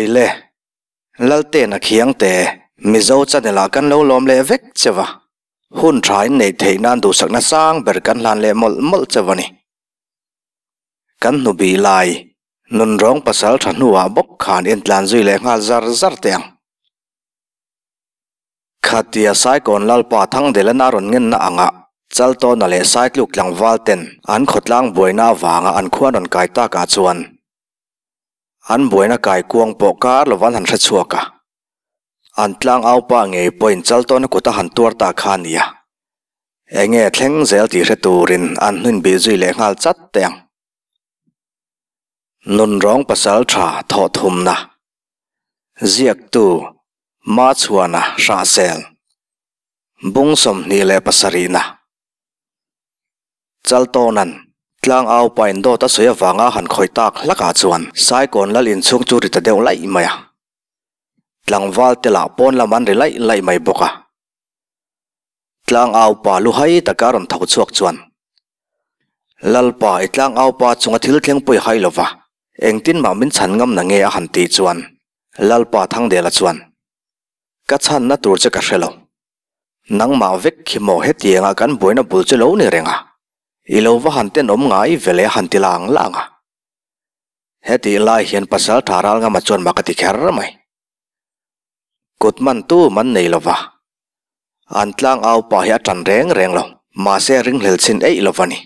le lalte na khiang te mizo chanela kan lo lom le vek chewa hun thai nei theinan du sakna sang ber kan lan le mol mol chawani kan nu bi lai nun rong pasal thanuwa bok khan in tlan zui le ngal zar zar teng khatia sai kon lalpa thang de la naron ngen na anga chal to na le sai kluk lang wal ten an khotlang boina wanga an khuan on kai ta ka chuan อันบวยนักไก่กวงปอกาลวันหันชัชัวกะอันตลางเอาปางเงยปอยจัลตอนกุตาหันตัวตาขานียเองเงยแทงเซลตีเรตูรินอันนุนบีจุยเลงัลจัดเตียงนุนร้องภาษาชาทอดหุมนะเจียกตูมาชวนะชาเซลบุงสมนีเลภาษารีนะจัลตอนัน tlang au pain do ta soya wanga han khoi tak laka chuan sai kon la lin chung chu ri ta deu lai maya tlang wal te la pon la man ri lai lai mai boka tlang au pa lu hai ta karon thau chuak chuan lalpa itlang e au pa chunga thil thleng pui hai lova engtin ma min chan ngam na nge a han ti chuan lalpa thang de la chuan ka chan na tur cha ka hrelo nang ma vek khimo he tianga kan boina bul che lo ne renga อีโลว่าหันเต้นอมงายเวลหันติลางล่างอ่ะเฮติลายเห็นภาษาทารัลงามาจนมากติแคร์ไหมกดมันตู้มันในโลวะอันตลางเอาปะเฮจันแรงแรงลงมาเสริงเหลสินเอโลวะนี่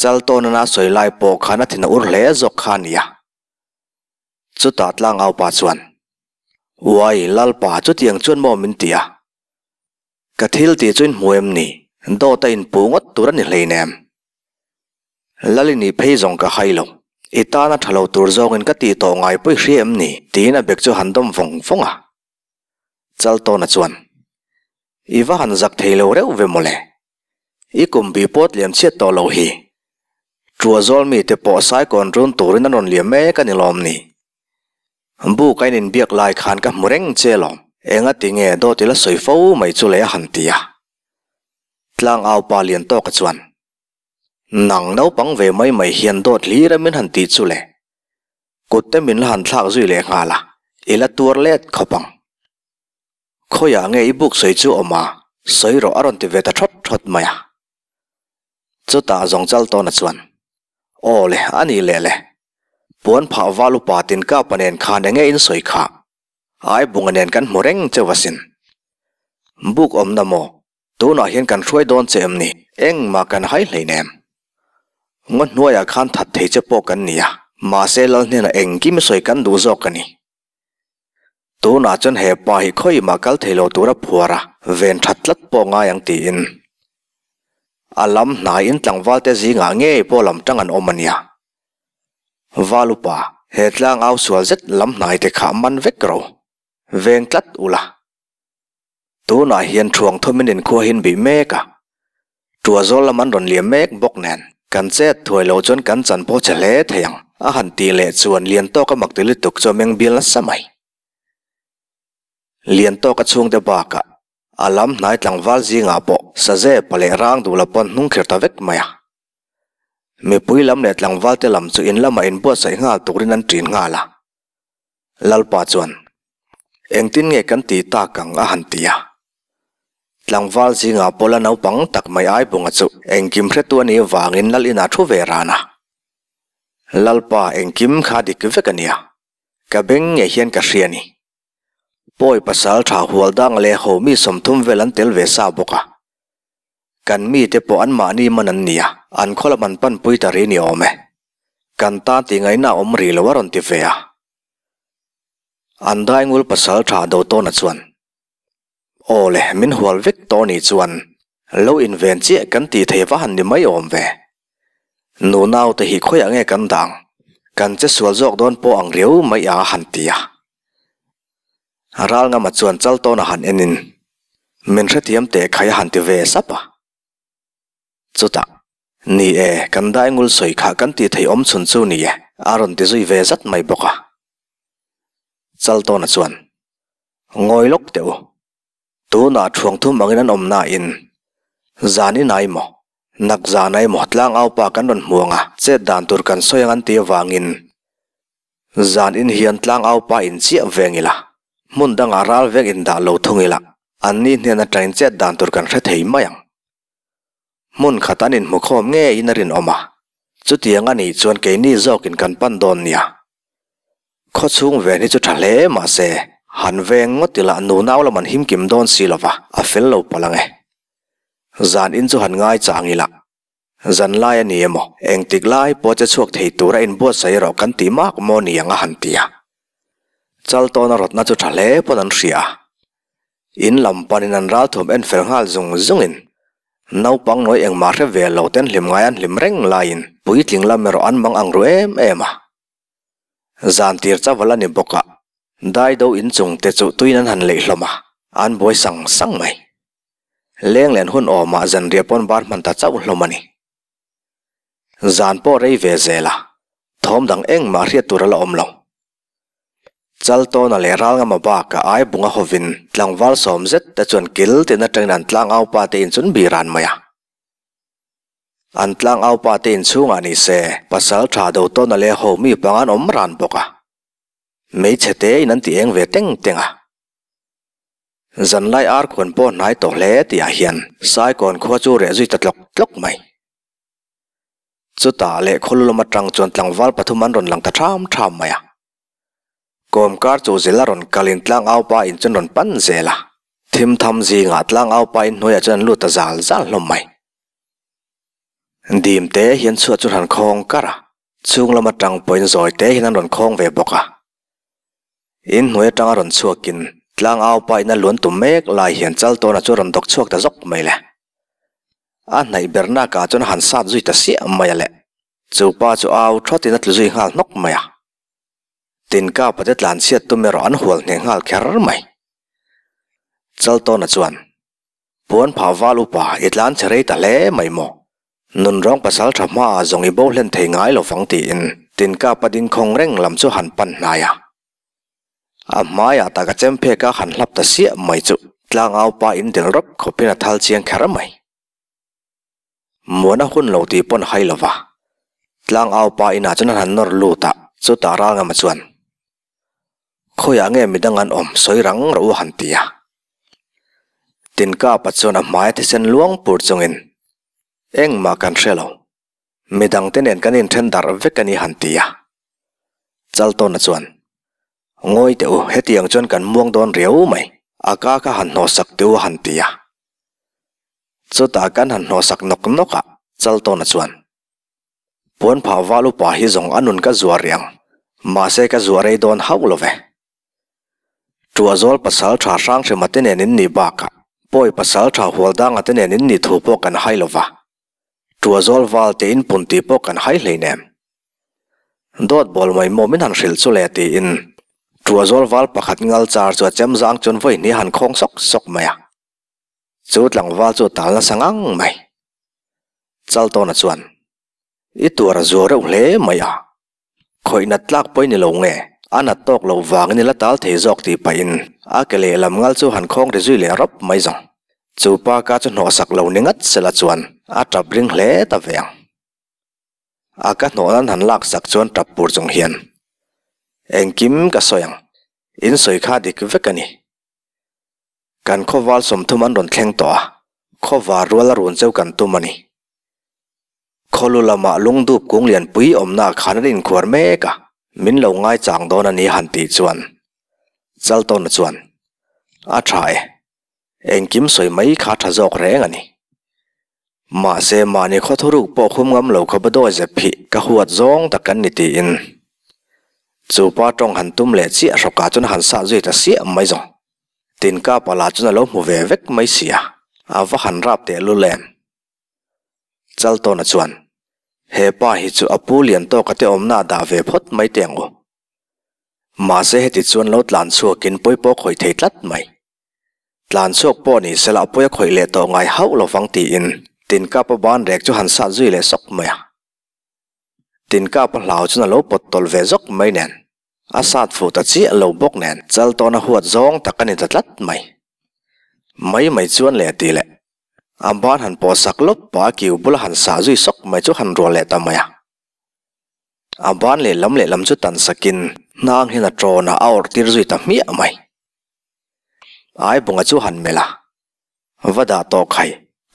จัลโตนนาสวยลายโปกขานาทินอุรเลจกขานียจุดตัดลางเอาปะส่วนวัยลลปะจุดเตียงจวนโมมินเตียกะทิลตีจุนหวยมนี่ do ta in pu ngot turan ni hleinem lalini phei zong ka hailo itana thalo tur zong in ka ti to ngai pui hriam ni tina bek chu handom vong fonga chal to na chuan iwa han zak theilo reu ve mole i kum bi pot liam che to lo hi chua zol mi te po sai kon run turin anon liam me ka ni lom ni bu kainin biak lai khan ka mureng che lom enga tinge do tila soifo mai chu le han tia ลางเอาปาเลียนโตกจวนนังเนาปังเวไม่ไม่เฮียนโดดลีระมินหันตีสุเลยกดแต่มินหันทากสุยเลยงาละอีละตัวเล็ดขบังขอยางเงยบุกใส่จูออกมาใส่รออรอนติเวตาทดทดมายจุตาจงจัลตอนจวนโอเลยอันนี้เลยเลยปวนผาวาลุปาตินก้าปนเนนขานเงยอินสวยขาไอ้บุงเนนกันมเร่งเจวสินบุกอมนโม tu na hian cần hruai dawn che em anh mà cần hay hai nè, nem ngon hnuaiah à khan that thei che pawh kan ni à, mà xe se này là anh kiếm kim cần kan du zawk ka ni tu na chan he pa hi khoi ma kal thei lo tura ra, ven thật lat paw nga yang tiền, in alam à na in tlangwal te zinga nge po lam tangan omania valupa hetlang au sual zet lam nai te kha man vekro veng tlat ula tu na hiền chuồng thôi mình đến khu hiền bị mê cả chùa gió là mình đồn liền mê bốc nền cần chết thuở lâu chốn cần chẳng bố chả lẽ thèm à hẳn tỷ lệ chuồn liền to các mặc tới liên tục cho miếng biên lát sa mày liền to các chuồng để bà cả à lắm nãy thằng val gì ngả bộ sa dễ bà lẽ rang đủ là bọn nung khیر ta vết mày à mẹ bùi lắm nè thằng val te làm chuyện lắm mà in bữa sấy ngả tụ đến ăn chuyện ngả là lal pa chuan eng tin nghe kan ti ta kang a han ti a หลังวัลสิงาโปลนาปังตักไม่ไอ้ปงจุเองกิมเพรตัวนี้วางินลลินาทุเวรานะลลปาเองกิมขาดิกเวกันเนียกบเบงเฮียนกษียนีปอยภาษา้าหัวดังเลโหมีสมทุมเวลันเตลเวซาบุกะกันมีเตปอันมานีมันเนียอันคนลมันปั้นปุยตรีนิอมเอกันตาติงไงน่าอมรีลวรนติเฟียอันได้งูภาษา้าดูโตนัดส่วน ô lệ min hual vek to ni chuan lo in ven che kan ti thei va han ni mai om ve nu nau te hi khoi ange kan dang kan che sual jok don po ang reu mấy a han ti a ral nga ma chuan chal to na han enin min re tiam te khai han ti ve sapa chuta ni e kan dai ngul soi kha kan ti thei om chun chu ni e aron ti zui ve mấy mai boka chal to na chuan ngoi lok teu tuu naa thuangtuu maanginaan om naa in. Zaan inaay mo. Naak zaan ay mo tlaa ngaaw paa kaan don mua ngaa cheet danturkaan soyaa ngaan tieyaa vaa ngaan in. Zaan in hiyan tlaa ngaaw paa in chiyaa vegaa ngaa. Mun dhaa ngaa raal vegaa in daa loo thungi ngaa. Annii niyaa naa traa in cheet danturkaan rethei maa Mun khataan in muu khoo mgaa ee narin om maa. Chut iyaa ngaa nii chuan kei nii zookin kaan paan doon yaa. Kho chuu ngaa vegaa nii หันเวงงดติละนูนาวละมันหิมกิมดอนสีลวะอาเฟลโลปลังเอจานอินจูหันง่ายจางอีละจันไลนี่เอมเองติกไลปอจะชวกเทตัวระอินบัวใส่รอกันตีมากมอนี่ยังหันตียจัลตอนรถน่าจุทะเลปนันเสียอินลำปานินันราถมเอ็นเฟลฮัลจงจงอินนาวปังน้อยเองมาเรเวลโลเตนลิมง่ายันลิมเร่งไลน์ปุยติงลำเมรอันมังอังรูเอ็มเอ็มจานตีร์จ้าวลันนิบกะ đại do in chung chỗ tuy chu tuinan han lei à an boi sang sang mai leng len hôn o mà zan ria pon bar man ta chau hlomani zan po rei ve là thom đằng eng ma ria turala omlong chal to na le ral nga ma ba ka ai bunga hovin tlang wal som zet ta chuan kil te na tang nan tlang au pa te in chun bi ran maya an tlang au pa te in chunga ni se pasal tha do to na le ho mi pangan om ran boka mấy trẻ thế in tiếng về tiếng tiếng à dần lai ar còn po nái tổ lẽ thì à hiền sai còn khoa chú rẻ duy tật lọc lọc mày chú tả lệ khôn lô mặt trăng chuồn tlang val pathum an ron lăng ta tham tham mày à gồm cát chú zela ron kalin tlang ao pa in chân ron pan la, thêm thăm gì ngã tlang ao pa in nuôi à chân lụt ta zal zal lom mày điểm tế hiến suốt chút hàn khong cả à? chung là mặt trăng point rồi tế hiến an ron khong về bọc à in hnuai atanga rawn chuakin tlang au pa in a luan tum mek lai hian chal tawna chu ram dok chuak ta zok mai le a hnai berna ka chun han sát duy ta sia mai le chu pa chu au thot in a tlu zui ngal nok mai a tin bắt đất lan sia tu mero an hual ne ngal kher mai chal tawna chuan puan phawa lupa itlan chere ta le mày mò, nun rong pasal thama zong i bo hlen thei ngai lo fang ti in tin bắt padin khong reng làm chu han pan na ya อามายาตากเจมเพก้าหันหลับตาเสียไม่จุกลางเอาปาอินเดรบขอบเป็นทัลเซียงแครไม่มัวนักหุ่นเหลาตีปนไฮเลวะกลางเอาปาอินอาจจะนั่นนอร์ลูตาสุดตาร่างมาชวนข่อยางเงียมิดังอันอมสวยรังรู้หันตียตินก้าปัจจุบันหมายที่เส้นหลวงปูดจงอินเองมากันเชลวมิดังเตนเอนกันอินเทนดาร์เวกันยีหันตียจัลโตนชวน ngoi teo heti yang chon kan muang don reo mai, aka ka han no sak teo han tia. Cho ta kan han no sak nok nok ka, chal to na chuan. Puan pa walu pa hi zong anun ka zua riang, ma se ka zua rei don hau lo ve. Chua zol pa sal cha sang se matine nin ni ba ka, poi pa sal cha huol da ngatine nin ni thupo kan hai lo va. Chua zol wal te in punti po kan hai le nem. Dot bol mai momin han shil chule ti in. trawzawl val pakhat ngal char chu chém zang chon voi ni han khong sok sok mai a chu tlang wal chu tal na sangang mai chal to na chuan i tur zo reuh hle à a nát na tlak poi ni lo nge ana tok lo vàng ni la tal the jok ti pa in a ke le lam ngal chu han khong re zui le rop mai zong chu pa ka chu no sak lo ni ngat sela chuan a tap ring hle ta veng à các no nan han lak sak chuan tap pur jong hian เองกิมก็สอยังอินสอยขาดิกว่ากันนี่การข้อวาลสมทุมันรุนแข่งตัวข้อวารัวละรุนเจ้ากันตุมันนี่ขอลุลามาลุงดูปกงเลียนปุยอมนาขานรินขวารเมกะมินเหลาง่ายจังโดนันนี่หันตีจวนจัลต้นจวนอัตรายเองกิมสอยไม่ขาดทะจอกแรงอันนี่มาเสมาในข้อทุรุปโอคุ้มงำเหล่าขบด้วยจะผิกระหวดจ้องตะกันนิติอินจูป้าจงหันตุ้มเละเสียสกัดจนหันสะจุยจะเสียไม่จงตินก้าปลาจนล้มหัวเวกไม่เสียอาวหันรับเตะลุเลมจัลโตนจวนเฮป้าฮิจูอปูเลียนโตกเตอมนาดาเวพดไม่เตียงอมาเสหติจวนลดหลานชัวกินปุยปอกหอยเทลัดไม่หลานชัวป้อนี่สละปุยหอยเลตอไงเฮาเราฟังตีอินตินก้าปบ้านเรกจุหันสะจุยเลสกเมีย tin ka pa hlau chuna lo potol ve zok mai nen asat fu ta chi lo bok nen chal to na huat zong takani tatlat mai mai chuyện chuan le ti le amban han po sắc lop pa kiu bul han sa zui sok mai chu han ro le ta maya amban le lam le lam chu tan sakin nang hina tro na aur tir duy ta mi mai ai bunga chu han mela đã to khai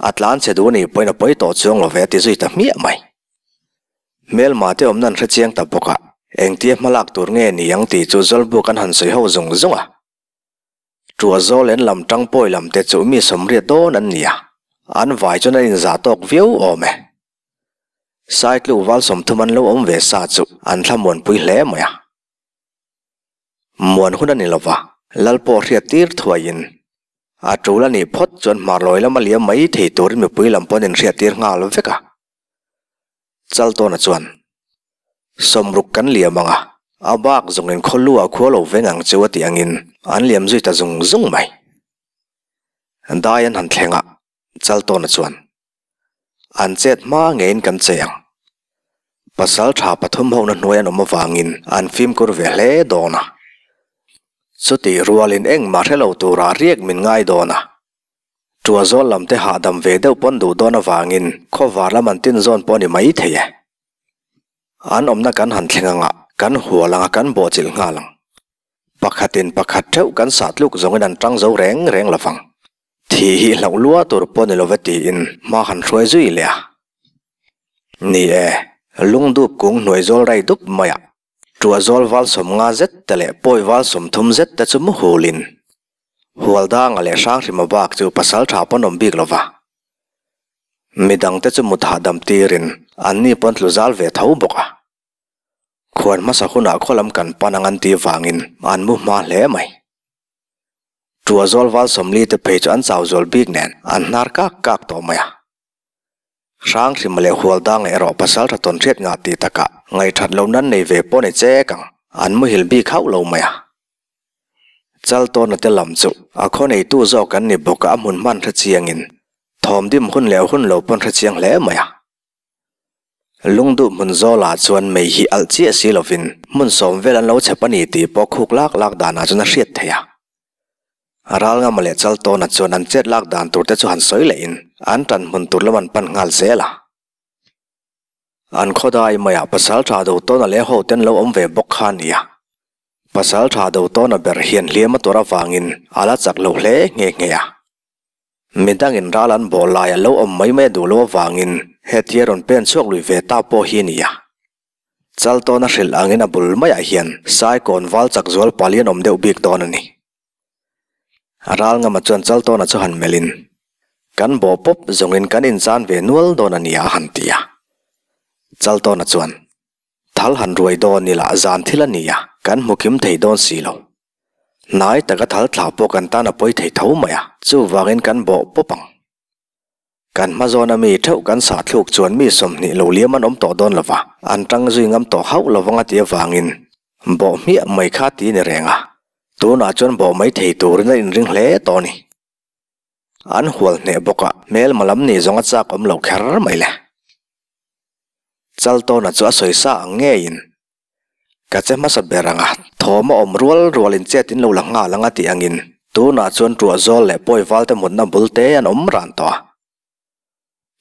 atlan che du bơi nó bơi to chuang lo ve ti zui ta mi mai mel ma te om nan re chiang ta boka à? eng ti malak tur nge ni ang ti chu zol bu kan han soi ho zung zung à, chua zo lên lam trăng poi lam te chu mi som ri to nỉ à, anh vai cho nan in za tok viu o me sai tlu wal som tham lo om ve sa chu an thamon pui hle mo lal muan riết ani thua yên, à hriat tir thuain a tula chuẩn mà chon là lama liam mai thei tur mi pui lam riết hriat à? tir nga lo veka chal to na chuan som ruk kan liam anga abak zong en kholu a kholo vengang chewati angin an liam zui ta zung zung mai an dayan han thlenga chal to na chuan an chet ma ngein kan cheyang pasal tha pathum na noya no ma wangin an film kur ve le dona chuti rualin eng ma thelo tura riek min ngai dona ตัวโซลำเตหาดำเวเดวปนดูดอนวางินข้อวาละมันตินโซนปนไม่เทียอันอมนักกันหันเทงงะกันหัวลังกันโบจิลงาลังปักขัดินปักขัดเท้ากันสาดลูกจงกันตั้งเจ้าแรงแรงละฟังที่เหล่าลัวตัวปนเลวตีอินมาหันช่วยจุยเลียนี่เอลุงดูบกุ้งหน่วยโซลไรดุบมายะตัวโซลวัลสมงาเจ็ดแต่เละปอยวาลสมทุมเจ็ดแต่สมหูลินหัวด่างอะไรสักที่มาบักจูัสสาชาวปนมบิกลวะมีดังเตจมุดหาดมตีรินอันนี้ปนลุซิลเวทาวบกะควญมาสักคนอาคลำกันปานังอันตีวางินอันมุมาเล่ไหมตัวจอลวาลสมลีเตเพจอันสาวจอลบิกแนนอันนาร์กักกักตัวมายช้งสิมาเลหัวด่างเอรอภัสสชาวตนเรียดงาตีตะกะไงถัดเหล่านั้นในเวปนนเจกังอันมุฮิลบีเข้าเหล่ามายจัลตัวนเตลำจุอาคนไอตู้จอกันนี่บอกกับมุนมันทดเชียงินทอมดิมคนหล้วคนเหลบปนทดเชียงแลไหมาะลุงดูมุนจอลาชวนไม่หีอัลเจียสีลวินมุนสมเวลันเราเฉปนีตีปอคุกลากลากดานาจนเสียดเทียรัลงามาเลจัลตัวนัจวนนันเจ็ดลากดานตัวเตจหันสวยเลยอิน อันตันมุนตุลมันปันงาลเซล่ะอันข้อได้มายะภาษาชาดูต้นเลหัวเต้นเลาอมเวบกขานียะ Pasal rādhau tō na berhien lia matuara vāngin, ala cak lō lē ngē ngē ya. Midang in rālan bō lā ya lō om mai mai dō lō vāngin, he thieron pēnsuak lū vē tā pō hi ni ya. Chal tō na shil āngina būl māyā hien, sāi kōn vāl cak zōl pāliyan omde u bīk tō na ni. Rāl nga ma chuan chal tō na chō hān Kan bō pōp zōngin kan in zān vē nuol tō na ya hantī Chal tō na chō hān. Thāl hān ruay tō nīla a zān thīla กันมุขิมเทดอนสีลงนายแต่ก็ทัลถาปกันตาหนปอยเทเท่าไหมอ่ะจู่วางเงินกันบ่ปุ๊บังกันมาจอนมีเท่ากันสาดลูกชวนมีสมนิโลเลียมันอมต่อดอนละวะอันตั้งจุยงําต่อเฮาละวังเตียวางเงินบ่เมียไม่คาตีในแรงอ่ะตัวนาจนบ่ไม่เทตัวในอินริงเล่ตอนนี้อันหัวเนี่ยบอกว่าเมลมาลำนี่จงอัดจากอมเหล่าแคร์ไม่เลยจัลโตน่ะจะสวยสะเงี้ย ka che masa beranga thoma om rual rual in che tin lo la nga langa ti angin tu na chuan tua zol le poi wal te mun na bul an om ran to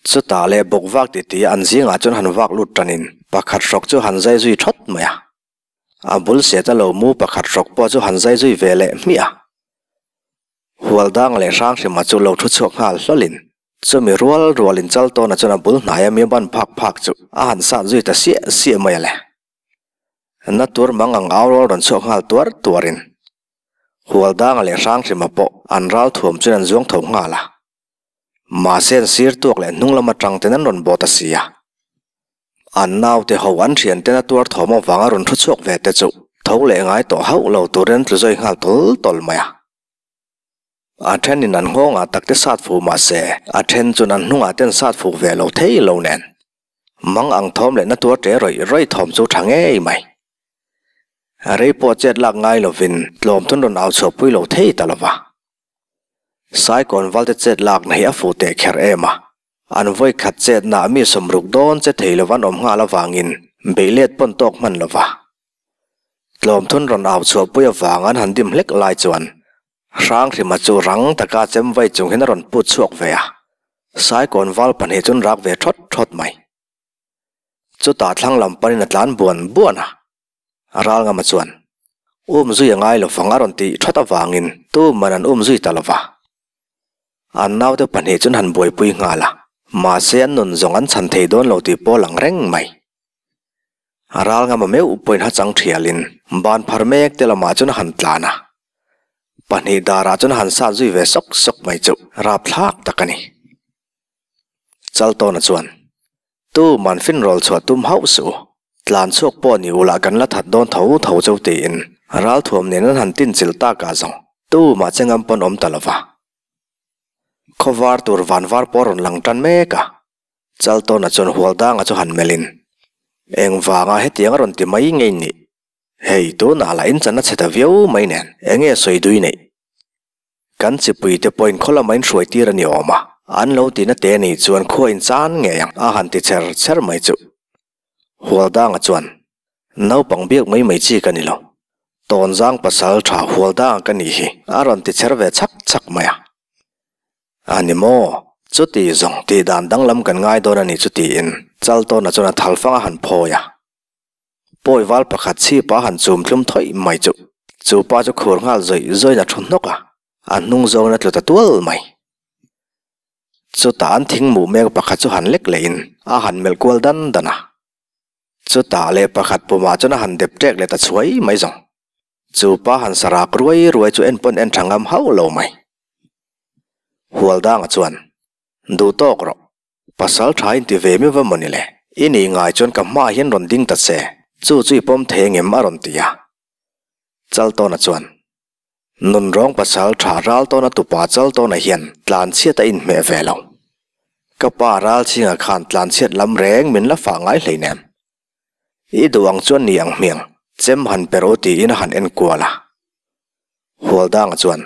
chu ta le bok wak ti ti an zinga chuan han wak lut tanin pakhat rok chu han zai zui thot maya a bul se ta lo mu pakhat rok po chu han zai zui ve le mi a hual dang le rang se ma chu lo thu chok hal hlolin chu mi rual rual in chal to na chuan a bul hnai a mi ban phak phak chu a sa zui ta sia sia maya le na tur mang ang awal ron so ngal tuar tuarin hual dang le sang si mapo an ral thum chen an zong thong ngala ma sen sir tuak le nung lama tang ten an ron bota sia an nau te ho an thian ten a tuar thomo wanga ron thu chok ve te chu thâu lệ ngai to hậu lâu tổ rên rồi ngà tổ tổ mẹ à trên nền ngô ngà tắc tế sát phụ mà xe à trên chỗ nền ngô ngà tên sát phụ về lâu thế lâu nền mong ăn thom lệ nát tua trẻ rồi rồi thom số thằng ấy e mày rei po chet lak ngai lovin tlom tun ron au chho pui lo thei talawa sai kon valte chet lak nei a fu te kher ema an voi khat chet na mi somruk don che thei lowan om nga lawangin beilet pon tok man lowa tlom thun ron au chho pui awangan handim hlek lai chuan rang rima chu rang taka chem vai chung hin ron pu chuak ve a sai kon val pan he chun rak ve thot thot mai chu ta thlang lam panin atlan buan buana ร่างมาส่วนอุ้มซุยง่ายหลืฟังอารมณ์ตีทัดตาฟังินตู้มันนั้นอุ้มซุยตาลอดว่าอันน่าวเดี๋ยวปัญหาจุนหันบวยปุยง่าละ มาเสียนนุนจงอันฉันเทดอนเราตีโปลังเร่งไหมร่างมาเมื่ออุปนหารจังเทียลินบานพรมเอกเดี๋ยมาจุนหันตานะปัญหาดาราจุนหันสาซุยเวสกสกไม่จบรับทักตะกันี่จัลโตนส่วนตู้มันฟินโรลชัวตุมเฮาสู lan chok po ni ula kan la that don thau thau chau te in ral thom ne nan han tin chil ta ka zong tu ma cheng am pon om ta la va khowar tur van war por on lang tan me ka chal to na chon hual da nga chu han melin eng va nga he tiang ron ti mai ngei ni hei to na la in chan na cheta vyo mai ne eng e dui ne kan pui te poin khola main shoi ti ra ni oma an lo ti na te ni chuan khoin chan yang a han ti cher cher mai hualda nga chuan naupang biak mai mai chi kani lo ton zang pasal tha hualda kani hi aron ti cherve chak chak maya animo chuti zong ti dan dang lam kan ngai don ani chuti in chal to na chuna thalfanga han phoya poi wal pakhat chi pa han chum thlum thoi mai chu chu pa chu khur ngal zoi zoi na thun noka an nung zong na tlu ta tual mai chu tan thing mu mek pakhat chu han lek lein a han mel kual dan dana จะตาเล็บประคัดปมาจนหันเด็บด็กเลยตาช่วยไม่จงจูป้าหันสระกรวยรวยจูเอ็นปนเอ็นทางงามเฮาเหลาไหมหัวด่างจวนดูโตกรภาษาท้ายที่เวมีว่ามันนี่แหละอินีง่ายจนกับมาเห็นรุนดิ้งตัดเสะจู่จู่ปมเทงเอ็มอารมตียาจัลโตนจวนนุนร้องภาษาท้ารัลโตนตุปัาจัลโตนเห็นตานเชียตอินเมื่อเวลงกับป้ารัลเชียงอาคารตานเชียลำแรงเหมือนละฝ่างไอยเลยเนี่ย idwang chuan niang miang chem han pero ti in han en kuala holdang chuan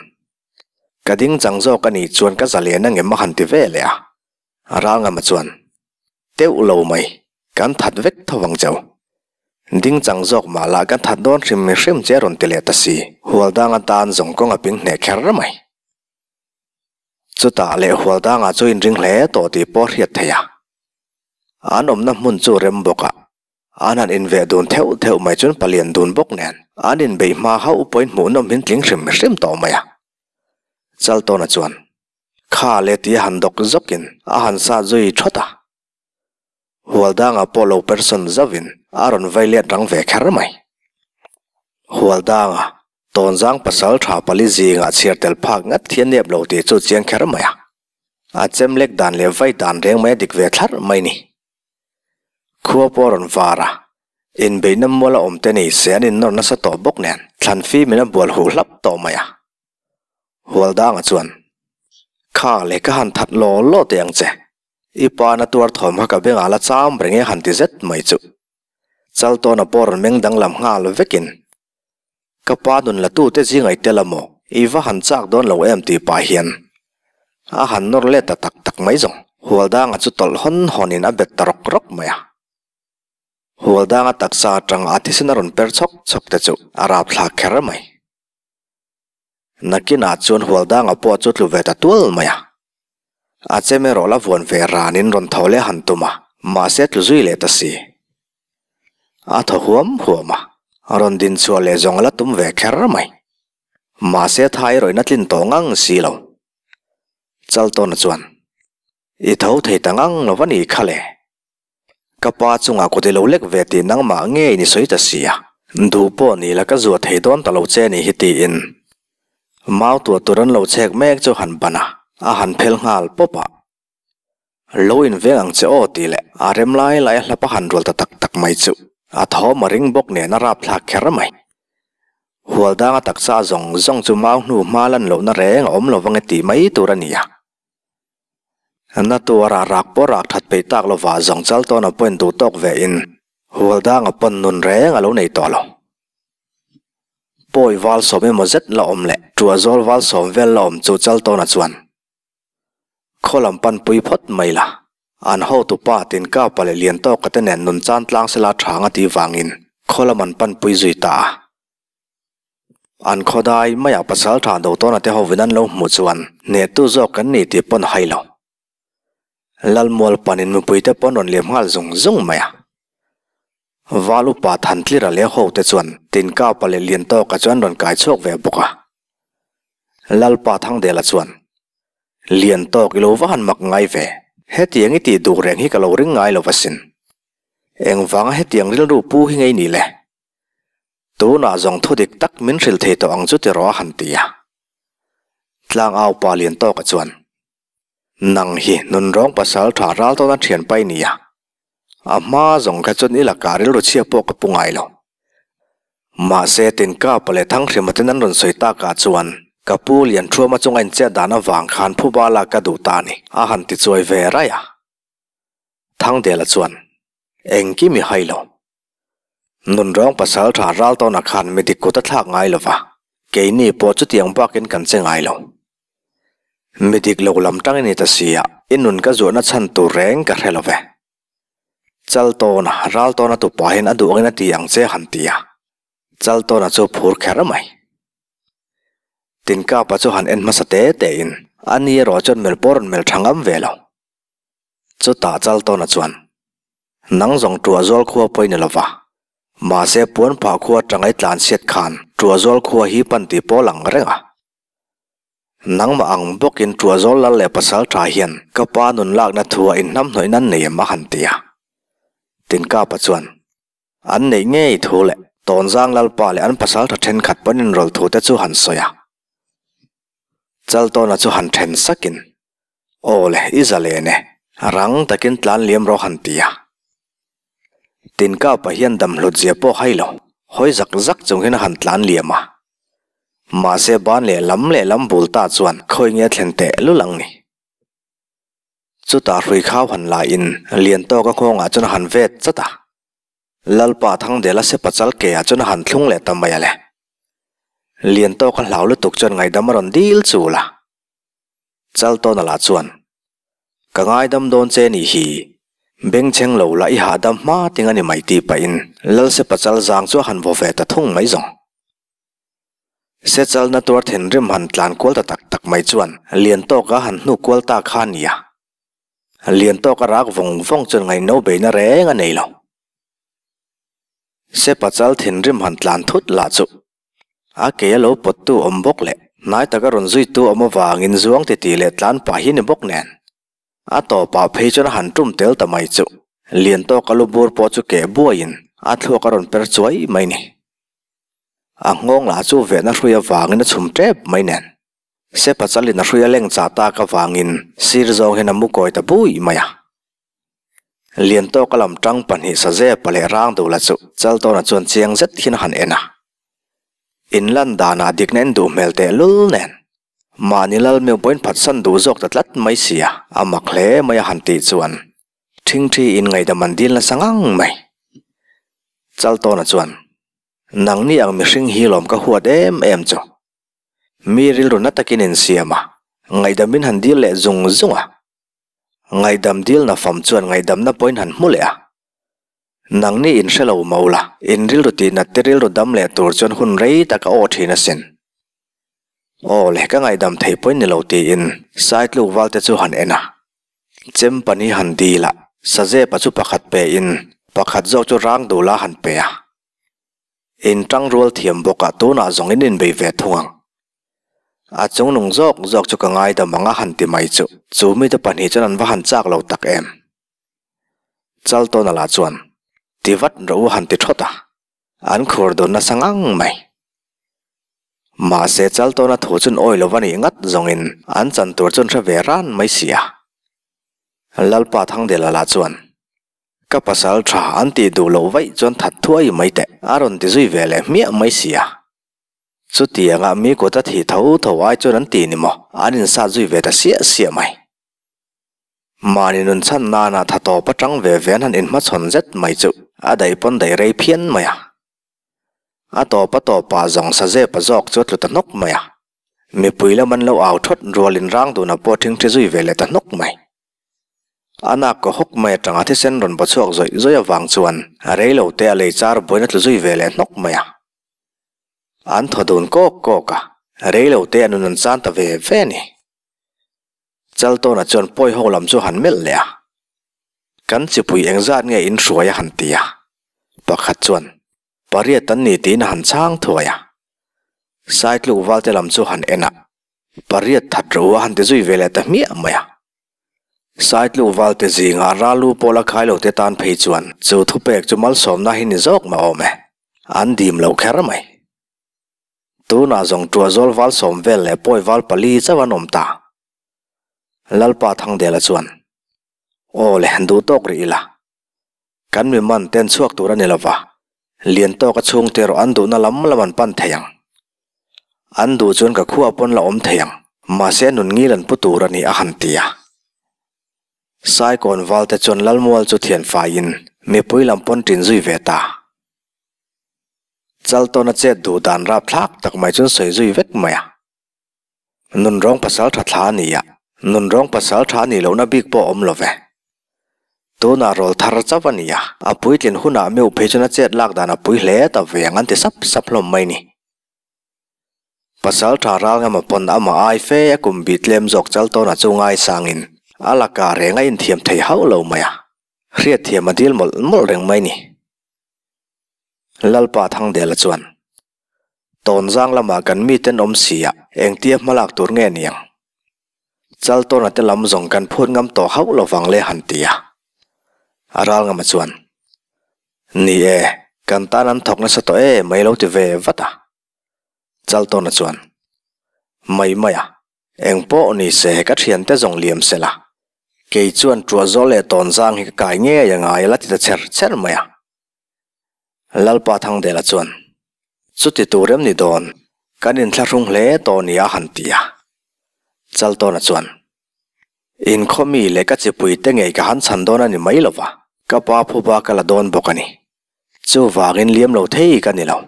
kading changzo ka ni chuan ka zale na ngem han ti vele a ranga ma chuan te u lo mai kan that vek thawang chau ding changzo ma la ka that don rim me rim che ron tele ta si holdang tan zong kong a ping ne kher ra mai chu ta le holdang a chuin ring le to ti por anan in ve don theo theo mai chon palian don bok nen anin be ma ha u point mo nom hin tling shim shim to maya chal to na chuan kha le ti han dok zokin a han sa zui thota hual dang a polo person zavin aron vai le dang ve khar mai hual dang ton jang pasal tha pali ji nga chiar tel phak ngat thien neb lo te chu chiang khar maya a chem lek dan le vai dan reng mai dik ve thar mai ni ขัวปอรนฟาระอินเบนมวลอมเตนิเสียนินนรนสตอบกเนียนทันฟีมินบวลหูลับต่อมายะหัวด่างจวนข้าเล็กหันทัดโลงโลดยังเจอีปานตัวถมหักเบงอาละจามเบรงหันติเซ็ตไม่จุจัลตันปอรอนเมงดังลำงาลเวกินกับปานุนละตู้เตจิงไอเตลโมอีวะหันจากโดนเลาเอ็มตีปาเฮียนอาหันนรเลตตักตักไม่จงหัวด่างจุดตลหันหันินอเบตดตรกรกไม่ huwaldaa nga taksaatranga atisina ron per chok chok tachuk Nakina atsuan huwaldaa nga poachotloo veta tuwal maya. Acha me roola vuwan ranin ron thawlaa hantu maa, maasayatloo zui leeta sii. Atha huwaam huwaama, ron dinchua lee tum vwe khera may. Maasayat hai khale. kapa chunga ko à, te lo lek ve ti nang ma nge ni soi ta sia du po ni la ka zua thei don ta lo che ni hi ti in mau tu turan lo chek mek cho han bana a à, han phel ngal popa lo à. in ve ang che o ti le a rem lai lai hla pa han rol ta tak tak mai chu a tho ma ring bok ne na rap thla khera mai hual da nga tak sa zong zong chu mau nu ma lan lo na reng om lo wange ti mai turania นันตัวรารักปรักทัดไปตากลวาจงจัลตอนอปนตูตกเวินหัวดางอปนนุนเรงอารมณ์ในตัวลปอยวาลสมิมจัดละอมเล่ตัวจอลวาลสมเวลอมจูจัลตอนอจวนขลังปันปุยพัดไม่ละอันหัวตุป้าตินก้าวไปเลียนโตกันแนนนุนจันทลางสลาทางอธิวังอินขลังมันปันปุยจุตาอันขอได้ไม่อยากประสาทานดูตอนอธิหัววินันลงมุจวนเนตุจอกันนี่ที่ปนไฮโล lal mol panin mu puite pon on lem hal zung zung maya walu pa than tlir le ho te chuan tin ka pale lien to ka chuan ron kai chok ve boka lal pa thang de la chuan lien to ki lo wan mak ngai ve he tiang ti du reng hi ka lo ring ngai lo vasin eng wang he tiang ril ru pu hi ngai ni le tu na zong thu dik tak min ril the to ang chu te ro han ti ya tlang au pa lien to ka chuan นังฮีนุนร้องภาษาถารัลต้นเทียนไปนี่ยอามาจงขจนอิละการิรุเชียปกปุงไงลมาเซตินก้าเปลทั้งเรียมตินันรุนสวยตากาจวนกับปูเลียนชัวมาจงเอ็นเจดานวางคานผู้บาลากระดูตานี่อาหันติดสวยเวรายะทั้งเดลจวนเองกิมีไฮโลนุนร้องภาษาถารัลตอนั้นคานไม่ติดกุตะทากไงลวะเกนี่ปวดจุดยังปากินกันเซงไงล medik lo lam tang ni ta sia inun ka zo na chan tu reng ka relove chal to ral to tu pa hen adu ngina che han tia chal to na cho phur kha pa cho han en ma sa te te in an thangam velo cho ta chal to chuan nang zong tu azol khuwa poin lova ma se pon pa khuwa tangai tlan set khan tu azol khuwa hi pan ti po lang nang ma ang in tua zol la le pasal tra hian kapa nun lak na thua in nam noi nan nei ma han tia tin ka pa chuan an nei nge thu le ton zang lal pa le an pasal tha then khat panin rol thu te chu han soya à. chal to na chu han then sakin o le izale ne rang takin tlan liam ro han tia tin ka pa hian dam hlut zia po hailo hoi zak zak chung hin han tlan liama à. ማసేባን ለ ለም ለ ለም ቡልታ chuan khoi nge thlen te lang ni chu rui kha huan lai in lian to ka khong a chan han vet chata lal pa thang la se pa chal ke a chan han thlung le tam mai ale lian to ka laul tok chan ngai dam ron dil chula chal to na la chuan ka ngai dam don che ni hi beng cheng lo lai ha dam ma ting ani mai ti pa in lal se pa chal jang chu han bo vet a thung mai zong. Setsal na tuwar tin rim han tlan kuwal ta tak tak may chuan, liyan to ka han nu kuwal ta ka niya. Liyan to ka rak vong vong chun ngay nao bay na re nga nay lo. Se patsal tin rim han tlan tut la chuk. A kaya lo pot tu om bok le, nai taka run zui tu om va ngin zuang titi le tlan pahi ni bok nen. A to pa pe chun han trum tel ta may chuk. Liyan to po chuk ke buayin, at lo ka run per chuay may ni. อังงงหลาจูเวนัรุยวางินชุมเจ็บไม่แน่นเสพจัลินัรุยเล่งจ่าตากวางินสิรจงเห็นมุกอยตะบุยมายเลียนโตกลำจังปันหิสเจปเลร่างดูละจุจัลโตนัจวนเจียงเจ็ดหินหันเอ็นะอินลันดานาดิกเน้นดูเมลเตลุลเนนมานิลลเมื่อยผัดสันดูจกตัดลัดไม่เสียอามักเล่ไม่หันตีจวน ทิ้งที่อินไงดมันดีละสังังไม่จัลโตนัจวน nang ni ang mising hilom ka huwat em em cho. Miril ro natakinin siya ma, ngay damin handil le zung zung ah. Ngay dam dil na fam chuan ngay na poin han mule ah. Nang ni in sila umaula, in ril na tiril ro dam le tur chuan hun rey taka o ti na sin. O leh ka ngay dam thay poin nilaw ti in, saayt lu walte chuhan ena. Jempa handila, sa zepa pe in, pakat zok chu rang han pe in trăng rual thiểm bọc cả tu na zong in in bay về thuang à chúng nung zok zok cho cả ngay tầm bằng hẳn tìm mày chỗ chú mi tập bản hi cho nên và hẳn chắc lâu tắc em chal to na la chuan ti vắt râu hẳn ti thót à an khur đồ na sang ăn mày mà sẽ chal to na thổ chân ôi lâu vani ngắt zong in an chân tuổi chân sẽ về ran mấy xia à? lalpa thang để là la chuan các ka pasal tha anti du lo vai chon that thuai mai te aron ti zui vele mi mai sia chu ti anga mi ko ta thi tho tho wai chon an ti ni anh nên sa suy về ta sia sia mai mani nun chan na na tha to pa chang về ven han mất ma chon zet mai chu a dai pon dai rei phian mai a a to pa to pa zong sa je pa jok chot lu ta nok mai a à. mi pui la man lo au thot rolin rang du na po thing thi zui ve le ta nok mai anak ko hok mai tanga the sen ron bo chok zoi zoi awang chuan a rei te a lei char boina tlu zui vele nok mai a an thodun ko ko ka rei lo te anun an chan ta ve ve ni chal to na chon poi ho lam chu han mel le a kan chi pui eng zat nge in ruaya à, han ti a à. pakhat chuan paria tan ni tin han chang thoya à. sai tlu wal te lam chu han ena pariat that ro han te zui vele ta mi amaya site lu wal te zi nga ra lu pola khai lo te tan phe chuan chu thu pek chu mal som na hin zok ma ome an dim lo khar mai tu na zong tu azol wal som vel le poi wal pali cha wa nom ta lal pa thang de la chuan o le han du tok ri la kan mi man ten chuak tu ra la wa lien to ka chung te ro an du pan thayang an du chuan ka khuapon la om thayang ma se nun ngilan putu ra ni sai còn vào tại chuẩn lal mual cho thiền phái in mi pui làm pon tin duy về ta chal to na chết đủ đàn rap thác tặc mày chun sợi duy vết mày à nun rong pasal thật thá nì à nun rong pasal thá nì lâu na biết bỏ om lo về tu na rol thar chấp anh ya, à pui tin hu na mi upe chun na chết lạc đàn à pui lé ta về ngan thì sắp sắp lom mày nì pasal thà ra ngam pon ama ai phê cùng bị lem dọc chal to na chung ai sang in อาลากาเรงไอินเทียมไทยเฮาเราไหมอะเรียดเทียมมาดีลหมดหมดเร่งไหมนี่ลลปาทางเดลจวนตอนจ้างละมากันมีเต้นอมเสียเองเทียบมาลักตัวเงี้ยนี่งจัลตัวนั้จะลำส่งกันพูดงำต่อเฮาเราฟังเลยหันเตียอารัลงามจวนนี่เอกันตานั้นถกนั้นสตวเอไม่เราจะเววัตะจัลตัวนั้นจวนไม่ไม่อะเองโปนีเสกัดเทียนแต่จงเลียมเสละ ke chuan tua zole ton zang hi kai nge là ngai la ti ta cher cher maya lalpa thang de la chuan chuti turem ni don kanin thlachung hle to ni a han tia à? chal to na chuyện. in khomi le ka chipui te ngei ka han chan don ani à? mai lova ka pa phu ba cái là ka la don bokani à chu wangin liam lo thei ka ni lo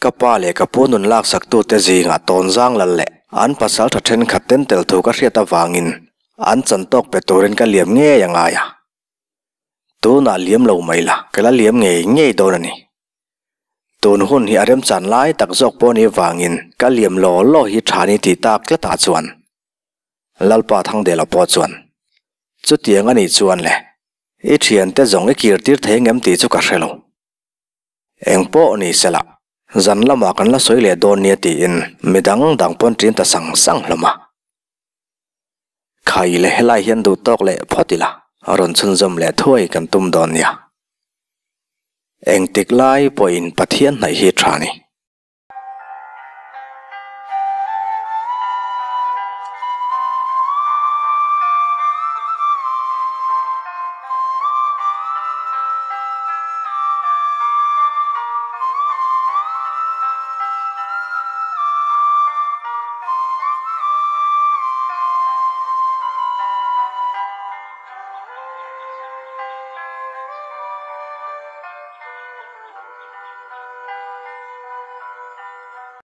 ka pa cái ka punun lak sắc tu tế gì te zinga ton zang lal le an pasal tha then khaten tel thu ka vàng in อันสันตกเปตัวเรนก็เลี้ยงเงี้ยอย่างไงอะตัวน่าเลี้ยงเราไม่ละก็เลี้ยงเงี้ยเงี้ยตัวนั่นนี่ตัวหุ่นฮิอารมสันไล่ตักจกปนีวางินก็เลี้ยงหล่อล่อฮิฐานิติตากระตาชวนลัลปาทังเดลปอชวน จุดเดียงอันนี้ชวนเลยอีเทียนแต่จงไอกีรติเทงเอ็มตีจุกัสเซลเอ็งปอนี่เสละจันละมากันละสวยเลยโดนเนียตีอินไม่ดังดังปนจีนต่สังสังละมาขายเลยไล่ยันดูตกเลยพอดีละรอนชุนจมเลยถ้วยกันตุ้มดอนเนี่ย เองติกไล่ปอยินปะเทียนในนฮีทรานี